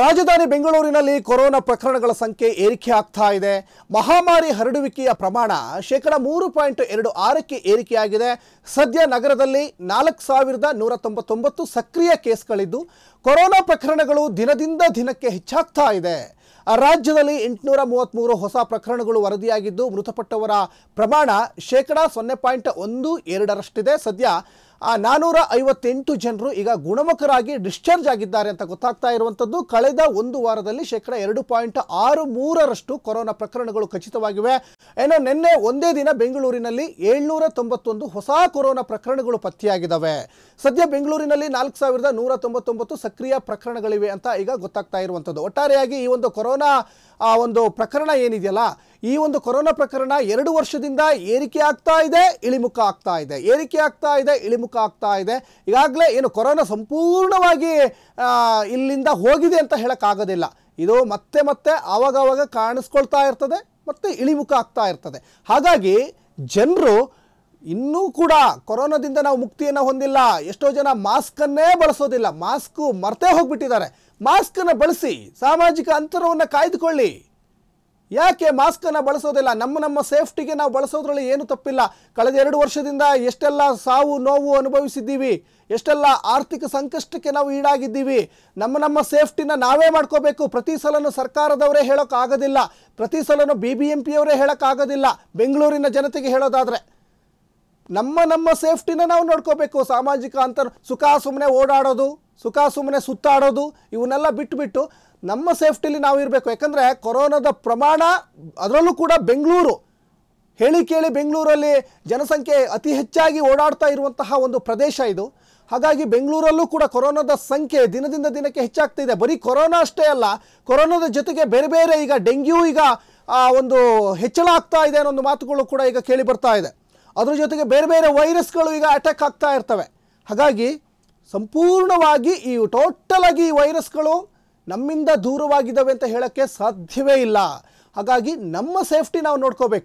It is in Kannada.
ರಾಜಧಾನಿ ಬೆಂಗಳೂರಿನಲ್ಲಿ ಕೊರೋನಾ ಪ್ರಕರಣಗಳ ಸಂಖ್ಯೆ ಏರಿಕೆ ಆಗ್ತಾ ಇದೆ ಮಹಾಮಾರಿ ಹರಡುವಿಕೆಯ ಪ್ರಮಾಣ ಶೇಕಡ ಮೂರು ಪಾಯಿಂಟ್ ಎರಡು ಆರಕ್ಕೆ ಏರಿಕೆಯಾಗಿದೆ ಸದ್ಯ ನಗರದಲ್ಲಿ ನಾಲ್ಕು ಸಾವಿರದ ನೂರ ತೊಂಬತ್ತೊಂಬತ್ತು ಸಕ್ರಿಯ ಕೇಸ್ಗಳಿದ್ದು ಕೊರೋನಾ ಪ್ರಕರಣಗಳು ದಿನದಿಂದ ದಿನಕ್ಕೆ ಹೆಚ್ಚಾಗ್ತಾ ಇದೆ ರಾಜ್ಯದಲ್ಲಿ ಎಂಟುನೂರ ಮೂವತ್ತ್ಮೂರು ಹೊಸ ಪ್ರಕರಣಗಳು ವರದಿಯಾಗಿದ್ದು ಮೃತಪಟ್ಟವರ ಪ್ರಮಾಣ ಶೇಕಡ ಸೊನ್ನೆ ಪಾಯಿಂಟ್ ಒಂದು ಎರಡರಷ್ಟಿದೆ ಸದ್ಯ ಆ ನಾನ್ನೂರ ಐವತ್ತೆಂಟು ಜನರು ಈಗ ಗುಣಮುಖರಾಗಿ ಡಿಸ್ಚಾರ್ಜ್ ಆಗಿದ್ದಾರೆ ಅಂತ ಗೊತ್ತಾಗ್ತಾ ಇರುವಂಥದ್ದು ಕಳೆದ ಒಂದು ವಾರದಲ್ಲಿ ಶೇಕಡ ಎರಡು ಪಾಯಿಂಟ್ ಆರು ಮೂರರಷ್ಟು ಕೊರೋನಾ ಪ್ರಕರಣಗಳು ಖಚಿತವಾಗಿವೆ ಏನೋ ನಿನ್ನೆ ಒಂದೇ ದಿನ ಬೆಂಗಳೂರಿನಲ್ಲಿ ಏಳ್ನೂರ ತೊಂಬತ್ತೊಂದು ಹೊಸ ಕೊರೋನಾ ಪ್ರಕರಣಗಳು ಪತ್ತೆಯಾಗಿದ್ದಾವೆ ಸದ್ಯ ಬೆಂಗಳೂರಿನಲ್ಲಿ ನಾಲ್ಕು ಸಾವಿರದ ನೂರ ತೊಂಬತ್ತೊಂಬತ್ತು ಸಕ್ರಿಯ ಪ್ರಕರಣಗಳಿವೆ ಅಂತ ಈಗ ಗೊತ್ತಾಗ್ತಾ ಇರುವಂಥದ್ದು ಒಟ್ಟಾರೆಯಾಗಿ ಈ ಒಂದು ಕೊರೋನಾ ಒಂದು ಪ್ರಕರಣ ಏನಿದೆಯಲ್ಲ ಈ ಒಂದು ಕೊರೋನಾ ಪ್ರಕರಣ ಎರಡು ವರ್ಷದಿಂದ ಏರಿಕೆ ಆಗ್ತಾ ಇದೆ ಇಳಿಮುಖ ಆಗ್ತಾ ಇದೆ ಏರಿಕೆ ಆಗ್ತಾ ಇದೆ ಇಳಿಮುಖ ಆಗ್ತಾ ಇದೆ ಈಗಾಗಲೇ ಏನು ಕೊರೋನಾ ಸಂಪೂರ್ಣವಾಗಿ ಇಲ್ಲಿಂದ ಹೋಗಿದೆ ಅಂತ ಹೇಳೋಕ್ಕಾಗೋದಿಲ್ಲ ಇದು ಮತ್ತೆ ಮತ್ತೆ ಆವಾಗವಾಗ ಕಾಣಿಸ್ಕೊಳ್ತಾ ಇರ್ತದೆ ಮತ್ತು ಇಳಿಮುಖ ಆಗ್ತಾ ಇರ್ತದೆ ಹಾಗಾಗಿ ಜನರು ಇನ್ನೂ ಕೂಡ ಕೊರೋನಾದಿಂದ ನಾವು ಮುಕ್ತಿಯನ್ನು ಹೊಂದಿಲ್ಲ ಎಷ್ಟೋ ಜನ ಮಾಸ್ಕನ್ನೇ ಬಳಸೋದಿಲ್ಲ ಮಾಸ್ಕು ಮರ್ತೇ ಹೋಗ್ಬಿಟ್ಟಿದ್ದಾರೆ ಮಾಸ್ಕನ್ನು ಬಳಸಿ ಸಾಮಾಜಿಕ ಅಂತರವನ್ನು ಕಾಯ್ದುಕೊಳ್ಳಿ ಯಾಕೆ ಮಾಸ್ಕನ್ನು ಬಳಸೋದಿಲ್ಲ ನಮ್ಮ ನಮ್ಮ ಸೇಫ್ಟಿಗೆ ನಾವು ಬಳಸೋದ್ರಲ್ಲಿ ಏನು ತಪ್ಪಿಲ್ಲ ಕಳೆದ ಎರಡು ವರ್ಷದಿಂದ ಎಷ್ಟೆಲ್ಲ ಸಾವು ನೋವು ಅನುಭವಿಸಿದ್ದೀವಿ ಎಷ್ಟೆಲ್ಲ ಆರ್ಥಿಕ ಸಂಕಷ್ಟಕ್ಕೆ ನಾವು ಈಡಾಗಿದ್ದೀವಿ ನಮ್ಮ ನಮ್ಮ ಸೇಫ್ಟಿನ ನಾವೇ ಮಾಡ್ಕೋಬೇಕು ಪ್ರತಿ ಸಲನೂ ಸರ್ಕಾರದವರೇ ಹೇಳೋಕ್ಕಾಗೋದಿಲ್ಲ ಪ್ರತಿ ಸಲನೂ ಬಿ ಬಿ ಎಂ ಪಿಯವರೇ ಹೇಳೋಕ್ಕಾಗೋದಿಲ್ಲ ಬೆಂಗಳೂರಿನ ಜನತೆಗೆ ಹೇಳೋದಾದರೆ ನಮ್ಮ ನಮ್ಮ ಸೇಫ್ಟಿನ ನಾವು ನೋಡ್ಕೋಬೇಕು ಸಾಮಾಜಿಕ ಅಂತರ ಸುಖ ಸುಮ್ಮನೆ ಓಡಾಡೋದು ಸುಖ ಸುಮ್ಮನೆ ಸುತ್ತಾಡೋದು ಇವನ್ನೆಲ್ಲ ಬಿಟ್ಟುಬಿಟ್ಟು ನಮ್ಮ ಸೇಫ್ಟಿಲಿ ನಾವು ಇರಬೇಕು ಯಾಕಂದರೆ ಕೊರೋನಾದ ಪ್ರಮಾಣ ಅದರಲ್ಲೂ ಕೂಡ ಬೆಂಗಳೂರು ಹೇಳಿ ಕೇಳಿ ಬೆಂಗಳೂರಲ್ಲಿ ಜನಸಂಖ್ಯೆ ಅತಿ ಹೆಚ್ಚಾಗಿ ಓಡಾಡ್ತಾ ಇರುವಂತಹ ಒಂದು ಪ್ರದೇಶ ಇದು ಹಾಗಾಗಿ ಬೆಂಗಳೂರಲ್ಲೂ ಕೂಡ ಕೊರೋನಾದ ಸಂಖ್ಯೆ ದಿನದಿಂದ ದಿನಕ್ಕೆ ಹೆಚ್ಚಾಗ್ತಾ ಇದೆ ಬರೀ ಕೊರೋನಾ ಅಷ್ಟೇ ಅಲ್ಲ ಕೊರೋನಾದ ಜೊತೆಗೆ ಬೇರೆ ಬೇರೆ ಈಗ ಡೆಂಗ್ಯೂ ಈಗ ಒಂದು ಹೆಚ್ಚಳ ಆಗ್ತಾ ಇದೆ ಅನ್ನೋ ಒಂದು ಮಾತುಗಳು ಕೂಡ ಈಗ ಕೇಳಿ ಬರ್ತಾ ಇದೆ ಅದರ ಜೊತೆಗೆ ಬೇರೆ ಬೇರೆ ವೈರಸ್ಗಳು ಈಗ ಅಟ್ಯಾಕ್ ಆಗ್ತಾ ಇರ್ತವೆ ಹಾಗಾಗಿ ಸಂಪೂರ್ಣವಾಗಿ ಈ ಟೋಟಲಾಗಿ ಈ ವೈರಸ್ಗಳು ನಮ್ಮಿಂದ ದೂರವಾಗಿದ್ದಾವೆ ಅಂತ ಹೇಳೋಕ್ಕೆ ಸಾಧ್ಯವೇ ಇಲ್ಲ ಹಾಗಾಗಿ ನಮ್ಮ ಸೇಫ್ಟಿ ನಾವು ನೋಡ್ಕೋಬೇಕು